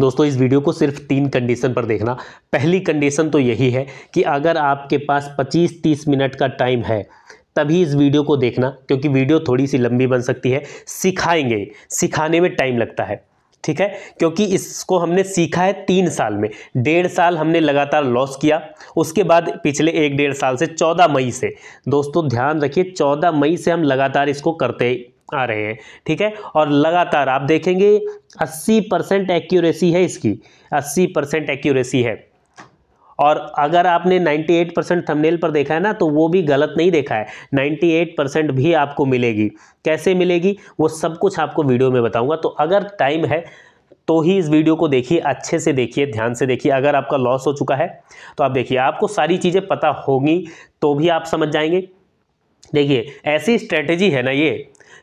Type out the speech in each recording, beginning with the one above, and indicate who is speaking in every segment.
Speaker 1: दोस्तों इस वीडियो को सिर्फ तीन कंडीशन पर देखना पहली कंडीशन तो यही है कि अगर आपके पास 25-30 मिनट का टाइम है तभी इस वीडियो को देखना क्योंकि वीडियो थोड़ी सी लंबी बन सकती है सिखाएंगे सिखाने में टाइम लगता है ठीक है क्योंकि इसको हमने सीखा है तीन साल में डेढ़ साल हमने लगातार लॉस किया उसके बाद पिछले एक डेढ़ साल से चौदह मई से दोस्तों ध्यान रखिए चौदह मई से हम लगातार इसको करते आ रहे हैं ठीक है और लगातार आप देखेंगे 80 परसेंट एक्यूरेसी है इसकी 80 परसेंट एक्यूरेसी है और अगर आपने 98 परसेंट थमनेल पर देखा है ना तो वो भी गलत नहीं देखा है 98 परसेंट भी आपको मिलेगी कैसे मिलेगी वो सब कुछ आपको वीडियो में बताऊंगा तो अगर टाइम है तो ही इस वीडियो को देखिए अच्छे से देखिए ध्यान से देखिए अगर आपका लॉस हो चुका है तो आप देखिए आपको सारी चीज़ें पता होगी तो भी आप समझ जाएंगे देखिए ऐसी स्ट्रेटेजी है ना ये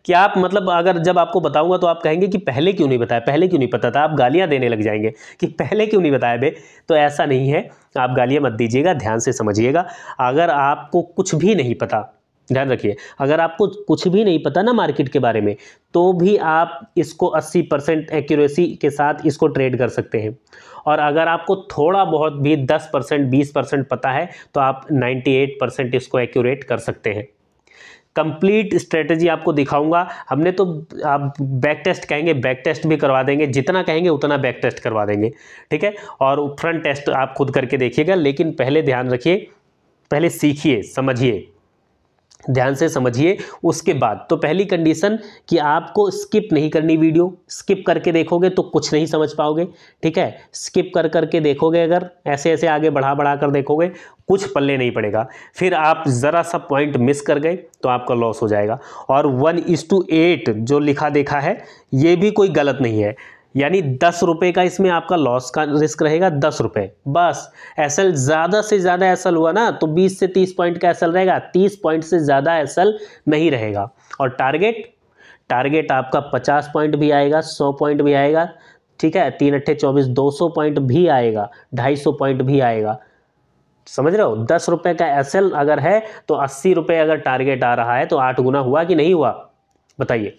Speaker 1: कि आप मतलब अगर जब आपको बताऊंगा तो आप कहेंगे कि पहले क्यों नहीं बताया पहले क्यों नहीं पता था आप गालियाँ देने लग जाएंगे कि पहले क्यों नहीं बताया बे तो ऐसा नहीं है आप गालियाँ मत दीजिएगा ध्यान से समझिएगा अगर आपको कुछ भी नहीं पता ध्यान रखिए अगर आपको कुछ भी नहीं पता ना मार्केट के बारे में तो भी आप इसको 80 परसेंट एक्यूरेसी के साथ इसको ट्रेड कर सकते हैं और अगर आपको थोड़ा बहुत भी 10 परसेंट बीस परसेंट पता है तो आप 98 परसेंट इसको एक्यूरेट कर सकते हैं कंप्लीट स्ट्रेटजी आपको दिखाऊंगा हमने तो आप बैक टेस्ट कहेंगे बैक टेस्ट भी करवा देंगे जितना कहेंगे उतना बैक टेस्ट करवा देंगे ठीक है और फ्रंट टेस्ट आप खुद करके देखिएगा लेकिन पहले ध्यान रखिए पहले सीखिए समझिए ध्यान से समझिए उसके बाद तो पहली कंडीशन कि आपको स्किप नहीं करनी वीडियो स्किप करके देखोगे तो कुछ नहीं समझ पाओगे ठीक है स्किप कर करके देखोगे अगर ऐसे ऐसे आगे बढ़ा बढ़ा कर देखोगे कुछ पल्ले नहीं पड़ेगा फिर आप ज़रा सा पॉइंट मिस कर गए तो आपका लॉस हो जाएगा और वन इस टू एट जो लिखा देखा है ये भी कोई गलत नहीं है यानी दस रुपये का इसमें आपका लॉस का रिस्क रहेगा दस रुपये बस एस एल ज़्यादा से ज़्यादा एस हुआ ना तो बीस से तीस पॉइंट का एस एल रहेगा तीस पॉइंट से ज़्यादा एस एल नहीं रहेगा और टारगेट टारगेट आपका पचास पॉइंट भी आएगा सौ पॉइंट भी आएगा ठीक है तीन अट्ठे चौबीस दो सौ पॉइंट भी आएगा ढाई सौ पॉइंट भी आएगा समझ रहे हो दस रुपये का एस अगर है तो अस्सी रुपये अगर टारगेट आ रहा है तो आठ गुना हुआ कि नहीं हुआ बताइए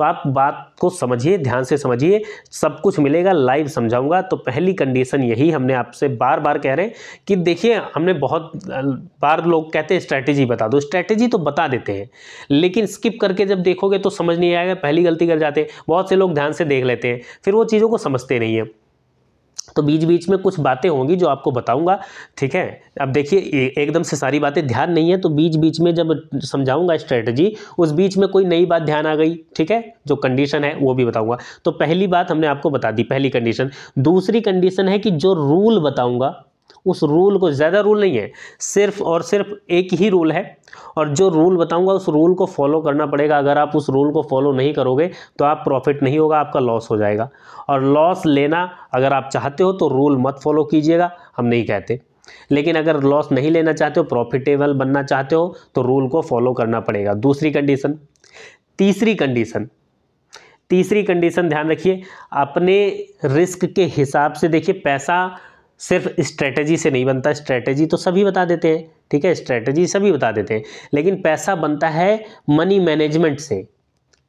Speaker 1: तो आप बात को समझिए ध्यान से समझिए सब कुछ मिलेगा लाइव समझाऊंगा तो पहली कंडीशन यही हमने आपसे बार बार कह रहे हैं कि देखिए हमने बहुत बार लोग कहते हैं स्ट्रैटेजी बता दो स्ट्रैटेजी तो बता देते हैं लेकिन स्किप करके जब देखोगे तो समझ नहीं आएगा पहली गलती कर जाते बहुत से लोग ध्यान से देख लेते हैं फिर वो चीज़ों को समझते नहीं है तो बीच बीच में कुछ बातें होंगी जो आपको बताऊंगा ठीक है अब देखिए एकदम से सारी बातें ध्यान नहीं है तो बीच बीच में जब समझाऊंगा स्ट्रेटजी उस बीच में कोई नई बात ध्यान आ गई ठीक है जो कंडीशन है वो भी बताऊंगा तो पहली बात हमने आपको बता दी पहली कंडीशन दूसरी कंडीशन है कि जो रूल बताऊंगा उस रूल को ज़्यादा रूल नहीं है सिर्फ और सिर्फ एक ही रूल है और जो रूल बताऊंगा उस रूल को फॉलो करना पड़ेगा अगर आप उस रूल को फॉलो नहीं करोगे तो आप प्रॉफिट नहीं होगा आपका लॉस हो जाएगा और लॉस लेना अगर आप चाहते हो तो रूल मत फॉलो कीजिएगा हम नहीं कहते लेकिन अगर लॉस नहीं लेना चाहते हो प्रॉफिटेबल बनना चाहते हो तो रूल को फॉलो करना पड़ेगा दूसरी कंडीशन तीसरी कंडीशन तीसरी कंडीशन ध्यान रखिए अपने रिस्क के हिसाब से देखिए पैसा सिर्फ स्ट्रेटजी से नहीं बनता स्ट्रेटजी तो सभी बता देते हैं ठीक है स्ट्रेटजी सभी बता देते हैं लेकिन पैसा बनता है मनी मैनेजमेंट से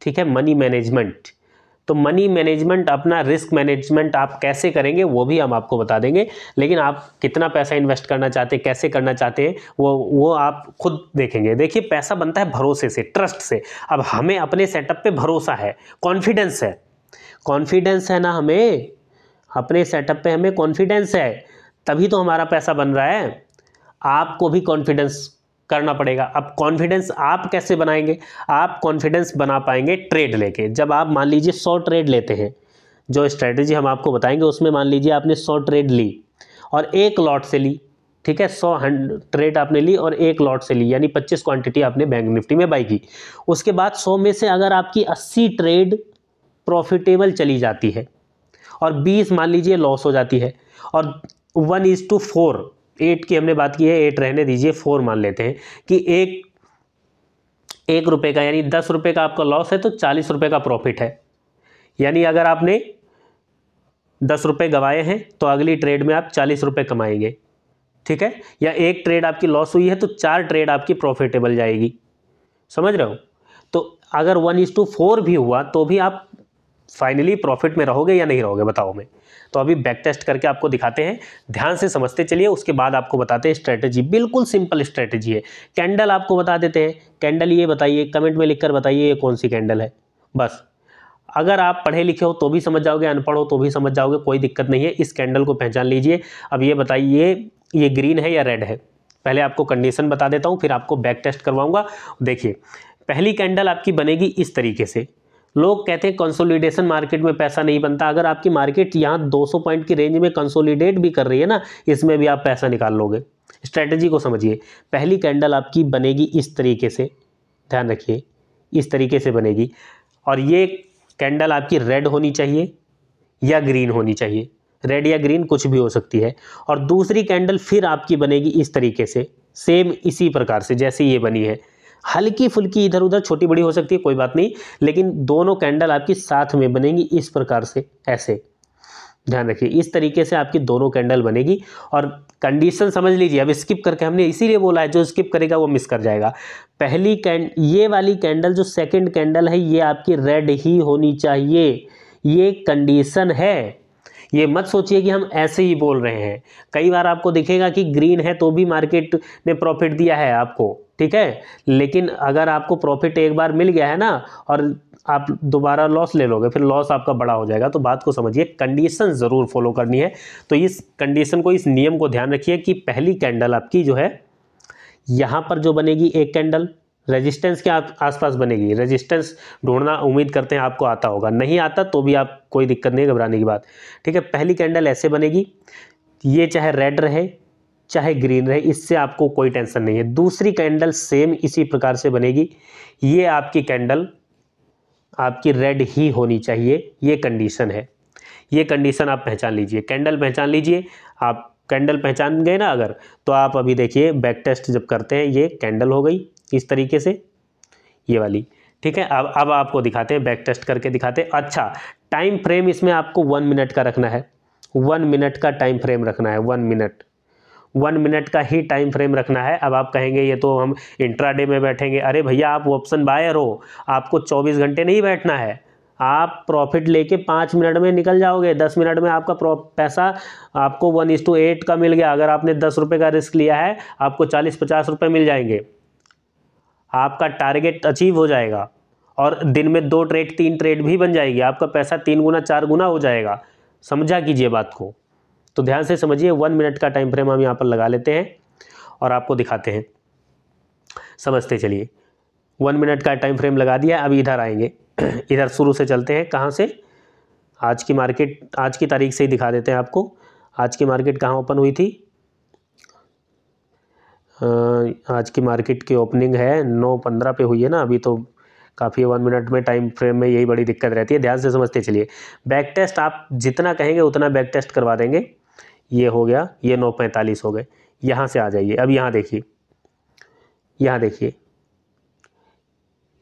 Speaker 1: ठीक है मनी मैनेजमेंट तो मनी मैनेजमेंट अपना रिस्क मैनेजमेंट आप कैसे करेंगे वो भी हम आपको बता देंगे लेकिन आप कितना पैसा इन्वेस्ट करना चाहते हैं कैसे करना चाहते हैं वो वो आप खुद देखेंगे देखिए पैसा बनता है भरोसे से ट्रस्ट से अब हमें अपने सेटअप पे भरोसा है कॉन्फिडेंस है कॉन्फिडेंस है ना हमें अपने सेटअप पे हमें कॉन्फिडेंस है तभी तो हमारा पैसा बन रहा है आपको भी कॉन्फिडेंस करना पड़ेगा अब कॉन्फिडेंस आप कैसे बनाएंगे आप कॉन्फिडेंस बना पाएंगे ट्रेड लेके जब आप मान लीजिए सौ ट्रेड लेते हैं जो स्ट्रेटजी हम आपको बताएंगे उसमें मान लीजिए आपने सौ ट्रेड ली और एक लॉट से ली ठीक है सौ हंड ट्रेड आपने ली और एक लॉट से ली यानी पच्चीस क्वांटिटी आपने बैंक निफ्टी में बाई की उसके बाद सौ में से अगर आपकी अस्सी ट्रेड प्रॉफिटेबल चली जाती है और बीस मान लीजिए लॉस हो जाती है और one is to four eight की हमने बात की है एट रहने दीजिए फोर मान लेते हैं कि एक एक रुपये का यानी दस रुपये का आपका लॉस है तो चालीस रुपये का प्रॉफिट है यानी अगर आपने दस रुपये गंवाए हैं तो अगली ट्रेड में आप चालीस रुपये कमाएंगे ठीक है या एक ट्रेड आपकी लॉस हुई है तो चार ट्रेड आपकी प्रॉफिटेबल जाएगी समझ रहे हो तो अगर वन इज टू फोर भी हुआ तो भी आप फाइनली प्रॉफिट में रहोगे या नहीं रहोगे बताओ मैं तो अभी बैक टेस्ट करके आपको दिखाते हैं ध्यान से समझते चलिए उसके बाद आपको बताते हैं स्ट्रैटेजी बिल्कुल सिंपल स्ट्रैटेजी है कैंडल आपको बता देते हैं कैंडल ये बताइए कमेंट में लिखकर बताइए ये कौन सी कैंडल है बस अगर आप पढ़े लिखे हो तो भी समझ जाओगे अनपढ़ हो तो भी समझ जाओगे कोई दिक्कत नहीं है इस कैंडल को पहचान लीजिए अब ये बताइए ये ग्रीन है या रेड है पहले आपको कंडीशन बता देता हूँ फिर आपको बैक टेस्ट करवाऊँगा देखिए पहली कैंडल आपकी बनेगी इस तरीके से लोग कहते हैं कंसोलिडेशन मार्केट में पैसा नहीं बनता अगर आपकी मार्केट यहाँ 200 पॉइंट की रेंज में कंसोलिडेट भी कर रही है ना इसमें भी आप पैसा निकाल लोगे स्ट्रैटेजी को समझिए पहली कैंडल आपकी बनेगी इस तरीके से ध्यान रखिए इस तरीके से बनेगी और ये कैंडल आपकी रेड होनी चाहिए या ग्रीन होनी चाहिए रेड या ग्रीन कुछ भी हो सकती है और दूसरी कैंडल फिर आपकी बनेगी इस तरीके से सेम इसी प्रकार से जैसे ये बनी है हल्की फुल्की इधर उधर छोटी बड़ी हो सकती है कोई बात नहीं लेकिन दोनों कैंडल आपकी साथ में बनेंगी इस प्रकार से ऐसे ध्यान रखिए इस तरीके से आपकी दोनों कैंडल बनेगी और कंडीशन समझ लीजिए अब स्किप करके हमने इसीलिए बोला है जो स्किप करेगा वो मिस कर जाएगा पहली कैंड ये वाली कैंडल जो सेकंड कैंडल है ये आपकी रेड ही होनी चाहिए ये कंडीशन है ये मत सोचिए कि हम ऐसे ही बोल रहे हैं कई बार आपको दिखेगा कि ग्रीन है तो भी मार्केट ने प्रॉफिट दिया है आपको ठीक है लेकिन अगर आपको प्रॉफिट एक बार मिल गया है ना और आप दोबारा लॉस ले लोगे फिर लॉस आपका बड़ा हो जाएगा तो बात को समझिए कंडीशन ज़रूर फॉलो करनी है तो इस कंडीशन को इस नियम को ध्यान रखिए कि पहली कैंडल आपकी जो है यहाँ पर जो बनेगी एक कैंडल रेजिस्टेंस के आसपास बनेगी रेजिस्टेंस ढूंढना उम्मीद करते हैं आपको आता होगा नहीं आता तो भी आप कोई दिक्कत नहीं घबराने की बात ठीक है पहली कैंडल ऐसे बनेगी ये चाहे रेड रहे चाहे ग्रीन रहे इससे आपको कोई टेंशन नहीं है दूसरी कैंडल सेम इसी प्रकार से बनेगी ये आपकी कैंडल आपकी रेड ही होनी चाहिए ये कंडीशन है ये कंडीशन आप पहचान लीजिए कैंडल पहचान लीजिए आप कैंडल पहचान गए ना अगर तो आप अभी देखिए बैक टेस्ट जब करते हैं ये कैंडल हो गई इस तरीके से ये वाली ठीक है अब अब आपको दिखाते हैं बैक टेस्ट करके दिखाते हैं अच्छा टाइम फ्रेम इसमें आपको वन मिनट का रखना है वन मिनट का टाइम फ्रेम रखना है वन मिनट वन मिनट का ही टाइम फ्रेम रखना है अब आप कहेंगे ये तो हम इंट्राडे में बैठेंगे अरे भैया आप ऑप्शन बायर हो आपको चौबीस घंटे नहीं बैठना है आप प्रॉफिट लेके पाँच मिनट में निकल जाओगे दस मिनट में आपका पैसा आपको वन इस टू एट का मिल गया अगर आपने दस रुपये का रिस्क लिया है आपको चालीस पचास रुपये मिल जाएंगे आपका टारगेट अचीव हो जाएगा और दिन में दो ट्रेड तीन ट्रेड भी बन जाएगी आपका पैसा तीन गुना चार गुना हो जाएगा समझा कीजिए बात को तो ध्यान से समझिए वन मिनट का टाइम फ्रेम हम यहाँ पर लगा लेते हैं और आपको दिखाते हैं समझते चलिए वन मिनट का टाइम फ्रेम लगा दिया अभी इधर आएंगे इधर शुरू से चलते हैं कहाँ से आज की मार्केट आज की तारीख से ही दिखा देते हैं आपको आज की मार्केट कहाँ ओपन हुई थी आज की मार्केट की ओपनिंग है नौ पंद्रह पे हुई है ना अभी तो काफ़ी वन मिनट में टाइम फ्रेम में यही बड़ी दिक्कत रहती है ध्यान से समझते चलिए बैक टेस्ट आप जितना कहेंगे उतना बैक टेस्ट करवा देंगे ये हो गया ये नौ पैंतालीस हो गए यहाँ से आ जाइए अब यहाँ देखिए यहाँ देखिए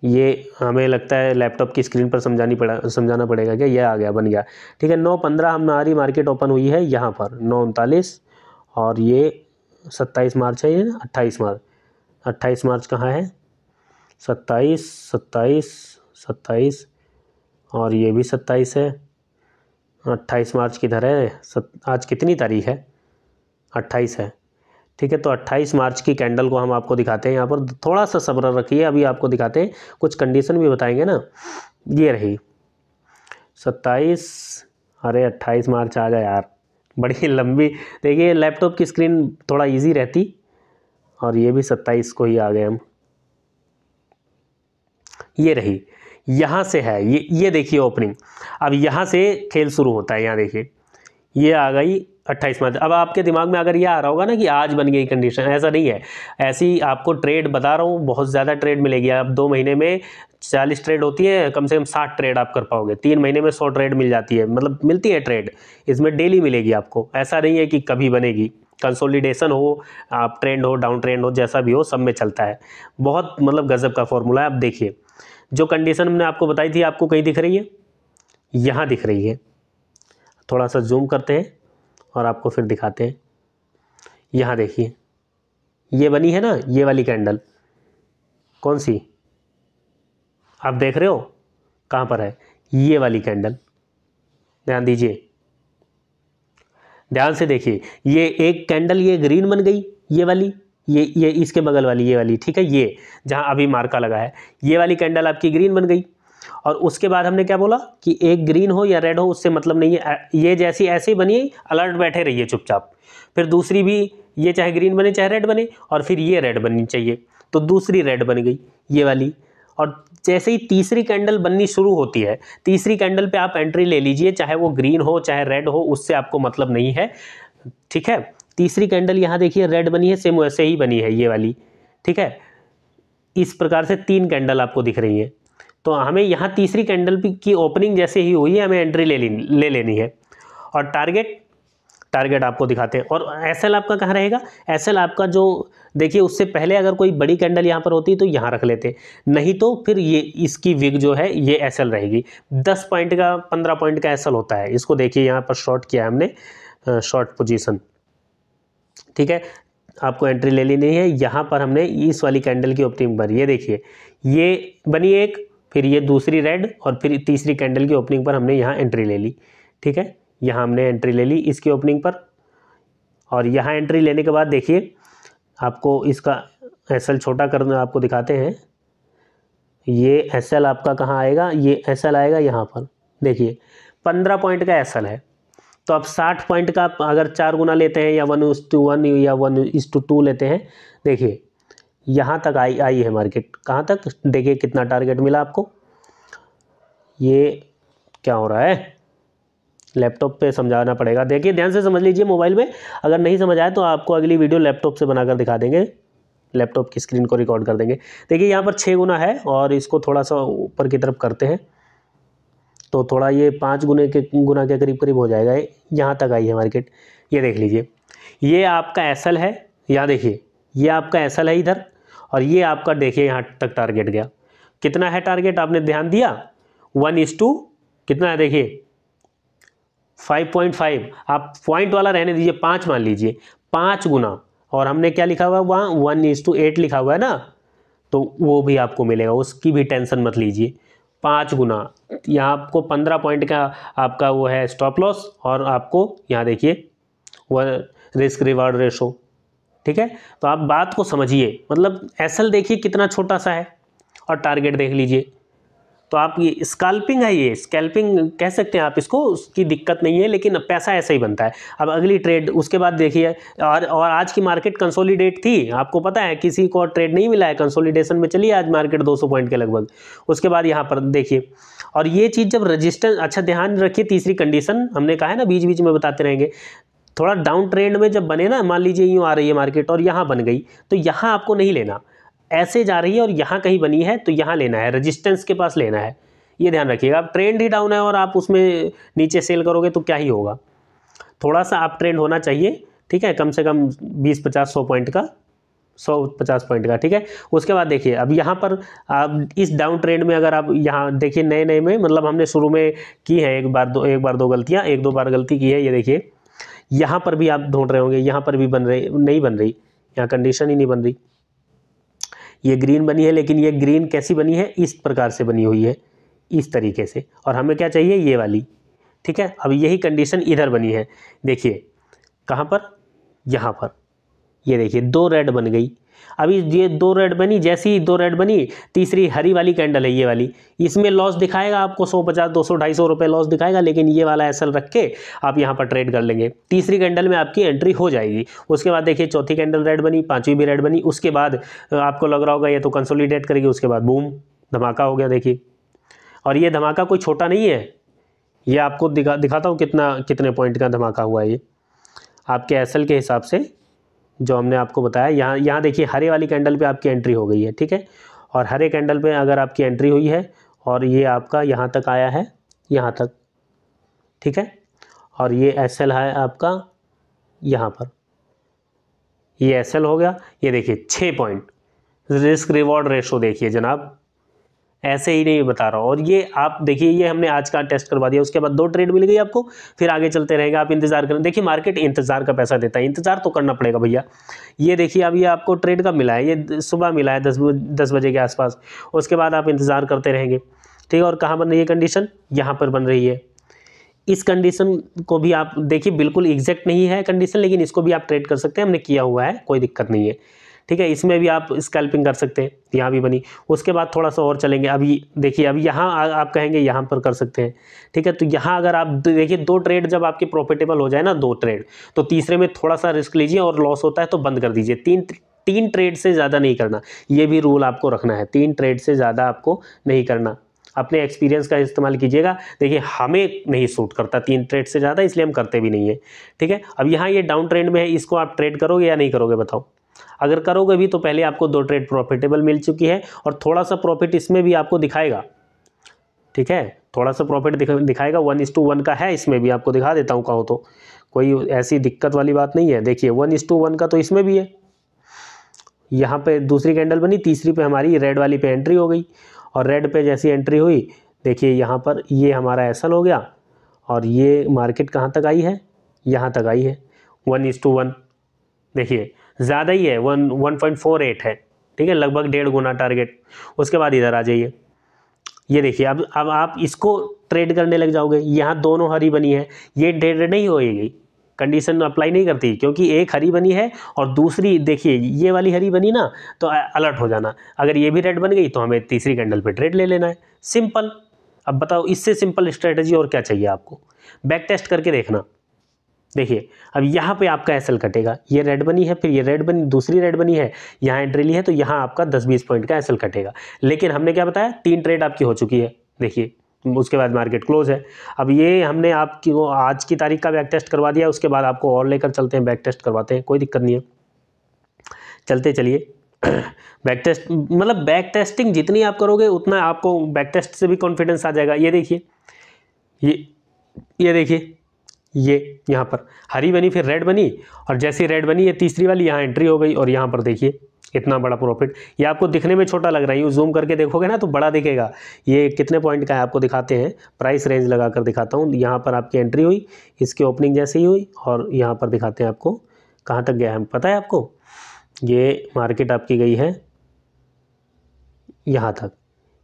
Speaker 1: ये हमें लगता है लैपटॉप की स्क्रीन पर समझानी पड़ा समझाना पड़ेगा क्या ये आ गया बन गया ठीक है नौ पंद्रह हम हमारी मार्केट ओपन हुई है यहाँ पर नौ उनतालीस और ये सत्ताईस मार्च है ये अट्ठाईस मार्च अट्ठाईस मार्च कहाँ है सत्ताईस सत्ताईस सत्ताईस और ये भी सत्ताईस है अट्ठाईस मार्च किधर है आज कितनी तारीख है अट्ठाईस है ठीक है तो 28 मार्च की कैंडल को हम आपको दिखाते हैं यहाँ पर थोड़ा सा सब्र रखिए अभी आपको दिखाते हैं कुछ कंडीशन भी बताएंगे ना ये रही 27 अरे 28 मार्च आ जाए यार बड़ी लंबी देखिए लैपटॉप की स्क्रीन थोड़ा इजी रहती और ये भी 27 को ही आ गए हम ये रही यहाँ से है ये ये देखिए ओपनिंग अब यहाँ से खेल शुरू होता है यहाँ देखिए ये आ गई अट्ठाईस मार्च अब आपके दिमाग में अगर ये आ रहा होगा ना कि आज बन गई कंडीशन ऐसा नहीं है ऐसी आपको ट्रेड बता रहा हूँ बहुत ज़्यादा ट्रेड मिलेगी आप दो महीने में चालीस ट्रेड होती है कम से कम साठ ट्रेड आप कर पाओगे तीन महीने में सौ ट्रेड मिल जाती है मतलब मिलती है ट्रेड इसमें डेली मिलेगी आपको ऐसा नहीं है कि कभी बनेगी कंसोलिडेशन हो आप ट्रेंड हो डाउन ट्रेंड हो जैसा भी हो सब में चलता है बहुत मतलब गज़ब का फॉर्मूला है आप देखिए जो कंडीशन हमने आपको बताई थी आपको कहीं दिख रही है यहाँ दिख रही है थोड़ा सा जूम करते हैं और आपको फिर दिखाते हैं यहाँ देखिए ये बनी है ना ये वाली कैंडल कौन सी आप देख रहे हो कहाँ पर है ये वाली कैंडल ध्यान दीजिए ध्यान से देखिए ये एक कैंडल ये ग्रीन बन गई ये वाली ये ये इसके बगल वाली ये वाली ठीक है ये जहाँ अभी मार्का लगा है ये वाली कैंडल आपकी ग्रीन बन गई और उसके बाद हमने क्या बोला कि एक ग्रीन हो या रेड हो उससे मतलब नहीं है ये जैसी ऐसे ही बनी अलर्ट बैठे रहिए चुपचाप फिर दूसरी भी ये चाहे ग्रीन बने चाहे रेड बने और फिर ये रेड बननी चाहिए तो दूसरी रेड बन गई ये वाली और जैसे ही तीसरी कैंडल बननी शुरू होती है तीसरी कैंडल पे आप एंट्री ले लीजिए चाहे वो ग्रीन हो चाहे रेड हो उससे आपको मतलब नहीं है ठीक है तीसरी कैंडल यहाँ देखिए रेड बनी है सेम वैसे ही बनी है ये वाली ठीक है इस प्रकार से तीन कैंडल आपको दिख रही हैं तो हमें यहाँ तीसरी कैंडल की ओपनिंग जैसे ही हुई है हमें एंट्री ले ले लेनी है और टारगेट टारगेट आपको दिखाते हैं और एस एल आपका कहाँ रहेगा एस एल आपका जो देखिए उससे पहले अगर कोई बड़ी कैंडल यहाँ पर होती तो यहाँ रख लेते नहीं तो फिर ये इसकी विग जो है ये एस एल रहेगी दस पॉइंट का पंद्रह पॉइंट का एस एल होता है इसको देखिए यहाँ पर शॉर्ट किया है हमने शॉर्ट पोजीशन ठीक है आपको एंट्री ले लेनी है यहाँ पर हमने इस वाली कैंडल की ओपनिंग पर ये देखिए ये बनी एक फिर ये दूसरी रेड और फिर तीसरी कैंडल की ओपनिंग पर हमने यहाँ एंट्री ले ली ठीक है यहाँ हमने एंट्री ले ली इसकी ओपनिंग पर और यहाँ एंट्री लेने के बाद देखिए आपको इसका एस छोटा करना आपको दिखाते हैं ये एस आपका कहाँ आएगा ये एस आएगा यहाँ पर देखिए पंद्रह पॉइंट का एस है तो आप साठ पॉइंट का अगर चार गुना लेते हैं या वन इस टू वन या वन इस टू टू लेते हैं देखिए यहाँ तक आई आई है मार्केट कहाँ तक देखिए कितना टारगेट मिला आपको ये क्या हो रहा है लैपटॉप पे समझाना पड़ेगा देखिए ध्यान से समझ लीजिए मोबाइल में अगर नहीं समझ आए तो आपको अगली वीडियो लैपटॉप से बनाकर दिखा देंगे लैपटॉप की स्क्रीन को रिकॉर्ड कर देंगे देखिए यहाँ पर छः गुना है और इसको थोड़ा सा ऊपर की तरफ करते हैं तो थोड़ा ये पाँच गुने के गुना के करीब करीब हो जाएगा यहाँ तक आई है मार्केट ये देख लीजिए ये आपका एसल है यहाँ देखिए ये आपका एसल है इधर और ये आपका देखिए यहाँ तक टारगेट गया कितना है टारगेट आपने ध्यान दिया वन इज टू कितना है देखिए फाइव पॉइंट फाइव आप पॉइंट वाला रहने दीजिए पाँच मान लीजिए पाँच गुना और हमने क्या लिखा हुआ है वहाँ वन इज टू एट लिखा हुआ है ना तो वो भी आपको मिलेगा उसकी भी टेंशन मत लीजिए पाँच गुना यहाँ आपको पंद्रह पॉइंट का आपका वो है स्टॉप लॉस और आपको यहाँ देखिए वह रिस्क रिवार्ड रेशो ठीक है तो आप बात को समझिए मतलब एसल देखिए कितना छोटा सा है और टारगेट देख लीजिए तो आप ये स्कैल्पिंग है ये स्कैल्पिंग कह सकते हैं आप इसको उसकी दिक्कत नहीं है लेकिन पैसा ऐसा ही बनता है अब अगली ट्रेड उसके बाद देखिए और और आज की मार्केट कंसोलिडेट थी आपको पता है किसी को ट्रेड नहीं मिला है कंसोलिडेशन में चलिए आज मार्केट 200 पॉइंट के लगभग उसके बाद यहाँ पर देखिए और ये चीज़ जब रजिस्टर अच्छा ध्यान रखिए तीसरी कंडीशन हमने कहा है ना बीच बीच में बताते रहेंगे थोड़ा डाउन ट्रेंड में जब बने ना मान लीजिए यूँ आ रही है मार्केट और यहाँ बन गई तो यहाँ आपको नहीं लेना ऐसे जा रही है और यहाँ कहीं बनी है तो यहाँ लेना है रजिस्टेंस के पास लेना है ये ध्यान रखिएगा आप ट्रेंड ही डाउन है और आप उसमें नीचे सेल करोगे तो क्या ही होगा थोड़ा सा आप ट्रेंड होना चाहिए ठीक है कम से कम बीस पचास सौ पॉइंट का सौ पचास पॉइंट का ठीक है उसके बाद देखिए अब यहाँ पर आप इस डाउन ट्रेंड में अगर आप यहाँ देखिए नए नए में मतलब हमने शुरू में की है एक बार दो एक बार दो गलतियाँ एक दो बार गलती की है ये देखिए यहाँ पर भी आप ढूंढ रहे होंगे यहाँ पर भी बन रही नहीं बन रही यहाँ कंडीशन ही नहीं बन रही ये ग्रीन बनी है लेकिन ये ग्रीन कैसी बनी है इस प्रकार से बनी हुई है इस तरीके से और हमें क्या चाहिए ये वाली ठीक है अब यही कंडीशन इधर बनी है देखिए कहाँ पर यहाँ पर ये देखिए दो रेड बन गई अभी ये दो रेड बनी जैसी दो रेड बनी तीसरी हरी वाली कैंडल है ये वाली इसमें लॉस दिखाएगा आपको सौ पचास दो सौ ढाई सौ रुपये लॉस दिखाएगा लेकिन ये वाला एसल रख के आप यहाँ पर ट्रेड कर लेंगे तीसरी कैंडल में आपकी एंट्री हो जाएगी उसके बाद देखिए चौथी कैंडल रेड बनी पाँचवीं भी रेड बनी उसके बाद आपको लग रहा होगा ये तो कंसोलीडेट करेगी उसके बाद बूम धमाका हो गया देखिए और ये धमाका कोई छोटा नहीं है ये आपको दिखा दिखाता हूँ कितना कितने पॉइंट का धमाका हुआ ये आपके एसल के हिसाब से जो हमने आपको बताया यहाँ यहाँ देखिए हरे वाली कैंडल पे आपकी एंट्री हो गई है ठीक है और हरे कैंडल पे अगर आपकी एंट्री हुई है और ये आपका यहाँ तक आया है यहाँ तक ठीक है और ये एस एल है आपका यहाँ पर ये एस एल हो गया ये देखिए छः पॉइंट रिस्क रिवॉर्ड रेशो देखिए जनाब ऐसे ही नहीं बता रहा हूँ और ये आप देखिए ये हमने आज का टेस्ट करवा दिया उसके बाद दो ट्रेड मिल गई आपको फिर आगे चलते रहेगा आप इंतजार करें देखिए मार्केट इंतजार का पैसा देता है इंतजार तो करना पड़ेगा भैया ये देखिए अब ये आपको ट्रेड का मिला है ये सुबह मिला है दस दस बजे के आसपास उसके बाद आप इंतज़ार करते रहेंगे ठीक है और कहाँ बन रही है कंडीशन यहाँ पर बन रही है इस कंडीशन को भी आप देखिए बिल्कुल एग्जैक्ट नहीं है कंडीशन लेकिन इसको भी आप ट्रेड कर सकते हैं हमने किया हुआ है कोई दिक्कत नहीं है ठीक है इसमें भी आप स्कैल्पिंग कर सकते हैं यहाँ भी बनी उसके बाद थोड़ा सा और चलेंगे अभी देखिए अभी यहाँ आप कहेंगे यहाँ पर कर सकते हैं ठीक है तो यहाँ अगर आप देखिए दो ट्रेड जब आपके प्रॉफिटेबल हो जाए ना दो ट्रेड तो तीसरे में थोड़ा सा रिस्क लीजिए और लॉस होता है तो बंद कर दीजिए तीन तीन ट्रेड से ज़्यादा नहीं करना ये भी रूल आपको रखना है तीन ट्रेड से ज़्यादा आपको नहीं करना अपने एक्सपीरियंस का इस्तेमाल कीजिएगा देखिए हमें नहीं सूट करता तीन ट्रेड से ज़्यादा इसलिए हम करते भी नहीं है ठीक है अब यहाँ ये डाउन ट्रेंड में है इसको आप ट्रेड करोगे या नहीं करोगे बताओ अगर करोगे भी तो पहले आपको दो ट्रेड प्रॉफिटेबल मिल चुकी है और थोड़ा सा प्रॉफिट इसमें भी आपको दिखाएगा ठीक है थोड़ा सा प्रॉफिट दिखा, दिखाएगा वन इस टू वन का है इसमें भी आपको दिखा देता हूँ कहो तो कोई ऐसी दिक्कत वाली बात नहीं है देखिए वन इस टू वन का तो इसमें भी है यहाँ पे दूसरी कैंडल बनी तीसरी पे हमारी रेड वाली पे एंट्री हो गई और रेड पे जैसी एंट्री हुई देखिए यहाँ पर ये हमारा एसल हो गया और ये मार्केट कहाँ तक आई है यहाँ तक आई है वन इस टू वन देखिए ज़्यादा ही है one one point four eight है ठीक है लगभग डेढ़ गुना टारगेट उसके बाद इधर आ जाइए ये देखिए अब अब आप इसको ट्रेड करने लग जाओगे यहाँ दोनों हरी बनी है ये डेढ़ नहीं होएगी कंडीशन अप्लाई नहीं करती क्योंकि एक हरी बनी है और दूसरी देखिए ये वाली हरी बनी ना तो अलर्ट हो जाना अगर ये भी रेड बन गई तो हमें तीसरी कैंडल पे ट्रेड ले लेना है सिंपल अब बताओ इससे सिंपल स्ट्रेटजी और क्या चाहिए आपको बैक टेस्ट करके देखना देखिए अब यहाँ पे आपका एस कटेगा ये रेड बनी है फिर ये रेड बनी दूसरी रेड बनी है यहाँ एंट्रेली है तो यहाँ आपका दस बीस पॉइंट का एस कटेगा लेकिन हमने क्या बताया तीन ट्रेड आपकी हो चुकी है देखिए उसके बाद मार्केट क्लोज है अब ये हमने आपकी वो आज की तारीख का बैक टेस्ट करवा दिया उसके बाद आपको और लेकर चलते हैं बैक टेस्ट करवाते हैं कोई दिक्कत नहीं है चलते चलिए बैक टेस्ट मतलब बैक टेस्टिंग जितनी आप करोगे उतना आपको बैक टेस्ट से भी कॉन्फिडेंस आ जाएगा ये देखिए ये ये देखिए ये यहाँ पर हरी बनी फिर रेड बनी और जैसी रेड बनी ये तीसरी वाली यहाँ एंट्री हो गई और यहाँ पर देखिए इतना बड़ा प्रॉफिट ये आपको दिखने में छोटा लग रहा है यूँ जूम करके देखोगे ना तो बड़ा दिखेगा ये कितने पॉइंट का है आपको दिखाते हैं प्राइस रेंज लगा कर दिखाता हूँ यहाँ पर आपकी एंट्री हुई इसकी ओपनिंग जैसे ही हुई और यहाँ पर दिखाते हैं आपको कहाँ तक गया है पता है आपको ये मार्केट आपकी गई है यहाँ तक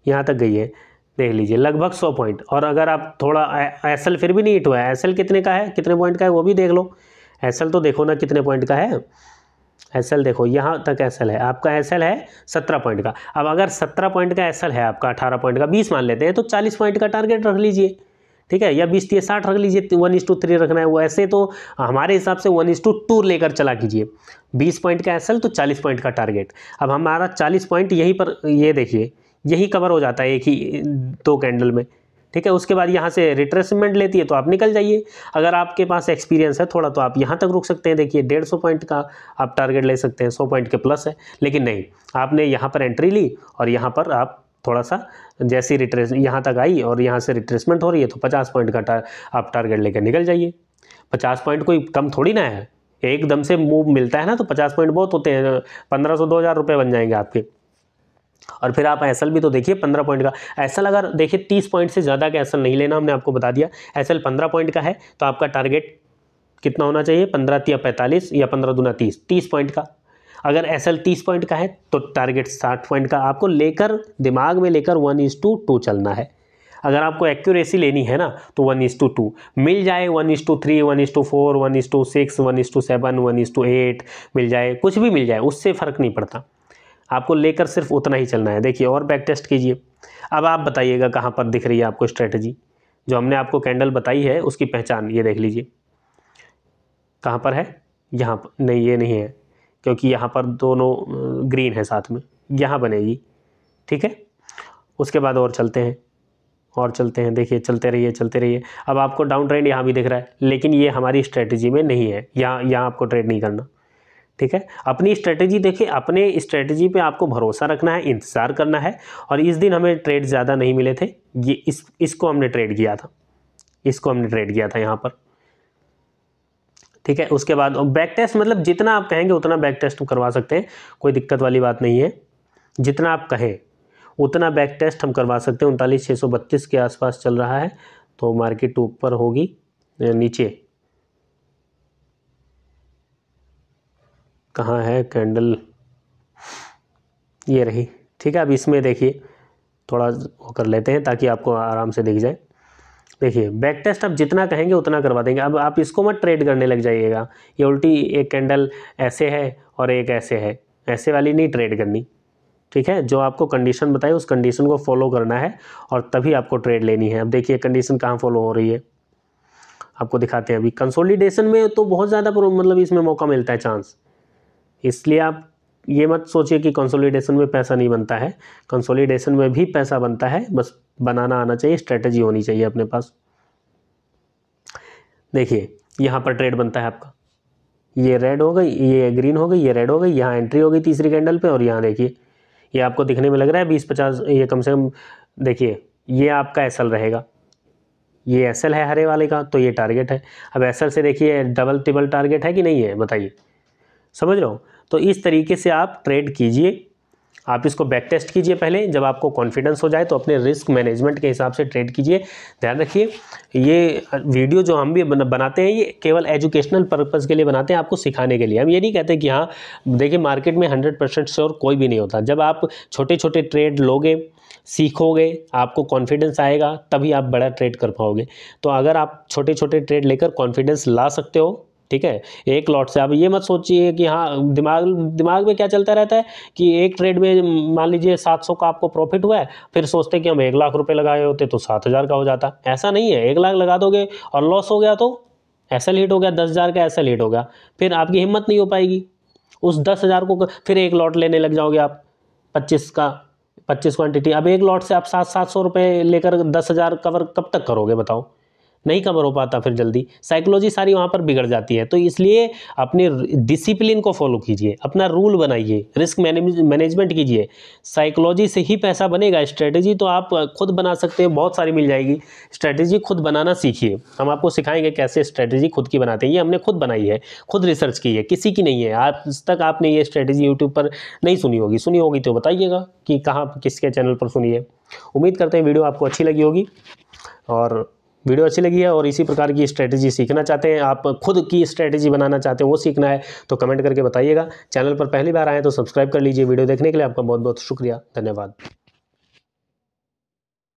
Speaker 1: यहाँ तक गई है देख लीजिए लगभग सौ पॉइंट और अगर आप थोड़ा एस फिर भी नहीं हिट हुआ है एस कितने का है कितने पॉइंट का है वो भी देख लो एस तो देखो ना कितने पॉइंट का है एस देखो यहाँ तक एस है आपका एस है सत्रह पॉइंट का अब अगर सत्रह पॉइंट का एस है आपका अठारह पॉइंट का बीस मान लेते हैं तो चालीस पॉइंट का टारगेट रख लीजिए ठीक है या बीस तीस साठ रख लीजिए वन इज टू थ्री रखना है वो ऐसे तो हमारे हिसाब से वन इज टू टू लेकर चला कीजिए बीस पॉइंट का एस तो चालीस पॉइंट का टारगेट अब हमारा चालीस पॉइंट यहीं पर ये देखिए यही कवर हो जाता है एक ही दो कैंडल में ठीक है उसके बाद यहाँ से रिट्रेसमेंट लेती है तो आप निकल जाइए अगर आपके पास एक्सपीरियंस है थोड़ा तो आप यहाँ तक रुक सकते हैं देखिए डेढ़ सौ पॉइंट का आप टारगेट ले सकते हैं सौ पॉइंट के प्लस है लेकिन नहीं आपने यहाँ पर एंट्री ली और यहाँ पर आप थोड़ा सा जैसी रिट्रेस यहाँ तक आई और यहाँ से रिट्रेसमेंट हो रही है तो पचास पॉइंट का टार, आप टारगेट लेकर निकल जाइए पचास पॉइंट कोई कम थोड़ी ना है एकदम से मूव मिलता है ना तो पचास पॉइंट बहुत होते हैं पंद्रह सौ दो हज़ार रुपये बन जाएंगे आपके और फिर आप एस भी तो देखिए पंद्रह पॉइंट का एसएल अगर देखिए तीस पॉइंट से ज़्यादा का एसएल नहीं लेना हमने आपको बता दिया एस पंद्रह पॉइंट का है तो आपका टारगेट कितना होना चाहिए पंद्रह या पैंतालीस या पंद्रह दूना तीस तीस पॉइंट का अगर एस एल तीस पॉइंट का है तो टारगेट साठ पॉइंट का आपको लेकर दिमाग में लेकर वन इज टू टू चलना है अगर आपको एक्यूरेसी लेनी है ना तो वन इज टू टू मिल जाए one is to three one is to four one is to six one is to seven one is to eight मिल जाए कुछ भी मिल जाए उससे फ़र्क नहीं पड़ता आपको लेकर सिर्फ उतना ही चलना है देखिए और बैक टेस्ट कीजिए अब आप बताइएगा कहाँ पर दिख रही है आपको स्ट्रेटजी जो हमने आपको कैंडल बताई है उसकी पहचान ये देख लीजिए कहाँ पर है यहाँ पर नहीं ये नहीं है क्योंकि यहाँ पर दोनों ग्रीन है साथ में यहाँ बनेगी ठीक है उसके बाद और चलते हैं और चलते हैं देखिए चलते रहिए चलते रहिए अब आपको डाउन ट्रेंड यहाँ भी दिख रहा है लेकिन ये हमारी स्ट्रेटजी में नहीं है यहाँ यहाँ आपको ट्रेड नहीं करना ठीक है अपनी स्ट्रेटेजी देखें अपने स्ट्रेटेजी पे आपको भरोसा रखना है इंतज़ार करना है और इस दिन हमें ट्रेड ज़्यादा नहीं मिले थे ये इस इसको हमने ट्रेड किया था इसको हमने ट्रेड किया था यहाँ पर ठीक है उसके बाद और बैक टेस्ट मतलब जितना आप कहेंगे उतना बैक टेस्ट हम करवा सकते हैं कोई दिक्कत वाली बात नहीं है जितना आप कहें उतना बैक टेस्ट हम करवा सकते हैं उनतालीस छः सौ बत्तीस के आसपास चल रहा है तो मार्केट ऊपर होगी नीचे कहाँ है कैंडल ये रही ठीक है अब इसमें देखिए थोड़ा वो कर लेते हैं ताकि आपको आराम से दिख जाए देखिए बैक टेस्ट आप जितना कहेंगे उतना करवा देंगे अब आप इसको मत ट्रेड करने लग जाइएगा ये उल्टी एक कैंडल ऐसे है और एक ऐसे है ऐसे वाली नहीं ट्रेड करनी ठीक है जो आपको कंडीशन बताए उस कंडीशन को फॉलो करना है और तभी आपको ट्रेड लेनी है अब देखिए कंडीशन कहाँ फॉलो हो रही है आपको दिखाते हैं अभी कंसोलिडेशन में तो बहुत ज़्यादा मतलब इसमें मौका मिलता है चांस इसलिए आप ये मत सोचिए कि कंसोलिडेशन में पैसा नहीं बनता है कंसोलिडेशन में भी पैसा बनता है बस बनाना आना चाहिए स्ट्रेटजी होनी चाहिए अपने पास देखिए यहाँ पर ट्रेड बनता है आपका ये रेड हो गई ये ग्रीन हो गई ये रेड हो गई यहाँ एंट्री हो गई तीसरी कैंडल पे और यहाँ देखिए ये आपको दिखने में लग रहा है बीस पचास ये कम से कम देखिए ये आपका एस रहेगा ये एस है हरे वाले का तो ये टारगेट है अब एस से देखिए डबल ट्रिपल टारगेट है कि नहीं है बताइए समझ रहे हो तो इस तरीके से आप ट्रेड कीजिए आप इसको बैक टेस्ट कीजिए पहले जब आपको कॉन्फिडेंस हो जाए तो अपने रिस्क मैनेजमेंट के हिसाब से ट्रेड कीजिए ध्यान रखिए ये वीडियो जो हम भी बनाते हैं ये केवल एजुकेशनल पर्पज़ के लिए बनाते हैं आपको सिखाने के लिए हम ये नहीं कहते कि हाँ देखिए मार्केट में हंड्रेड परसेंट श्योर कोई भी नहीं होता जब आप छोटे छोटे ट्रेड लोगे सीखोगे आपको कॉन्फिडेंस आएगा तभी आप बड़ा ट्रेड कर पाओगे तो अगर आप छोटे छोटे ट्रेड लेकर कॉन्फिडेंस ला सकते हो ठीक है एक लॉट से अब ये मत सोचिए कि हाँ दिमाग दिमाग में क्या चलता रहता है कि एक ट्रेड में मान लीजिए सात सौ का आपको प्रॉफिट हुआ है फिर सोचते कि हम एक लाख रुपए लगाए होते तो सात हज़ार का हो जाता ऐसा नहीं है एक लाख लगा दोगे और लॉस हो गया तो ऐसा लेट हो गया दस हज़ार का ऐसा लेट गया फिर आपकी हिम्मत नहीं हो पाएगी उस दस हज़ार को फिर एक लॉट लेने लग जाओगे आप पच्चीस का पच्चीस क्वान्टिटी अब एक लॉट से आप सात सात सौ रुपये लेकर दस हज़ार कवर कब तक करोगे बताओ नहीं कवर हो पाता फिर जल्दी साइकोलॉजी सारी वहाँ पर बिगड़ जाती है तो इसलिए अपने डिसिप्लिन को फॉलो कीजिए अपना रूल बनाइए रिस्क मैनेजमेंट कीजिए साइकोलॉजी से ही पैसा बनेगा स्ट्रेटजी तो आप खुद बना सकते हैं बहुत सारी मिल जाएगी स्ट्रेटजी खुद बनाना सीखिए हम आपको सिखाएंगे कैसे स्ट्रेटजी खुद की बनाते हैं ये हमने खुद बनाई है खुद रिसर्च की है किसी की नहीं है आज तक आपने ये स्ट्रेटजी यूट्यूब पर नहीं सुनी होगी सुनी होगी तो बताइएगा कि कहाँ किसके चैनल पर सुनिए उम्मीद करते हैं वीडियो आपको अच्छी लगी होगी और वीडियो अच्छी लगी है और इसी प्रकार की स्ट्रैटेजी सीखना चाहते हैं आप खुद की स्ट्रैटेजी बनाना चाहते हैं वो सीखना है तो कमेंट करके बताइएगा चैनल पर पहली बार आए तो सब्सक्राइब कर लीजिए वीडियो देखने के लिए आपका बहुत बहुत शुक्रिया धन्यवाद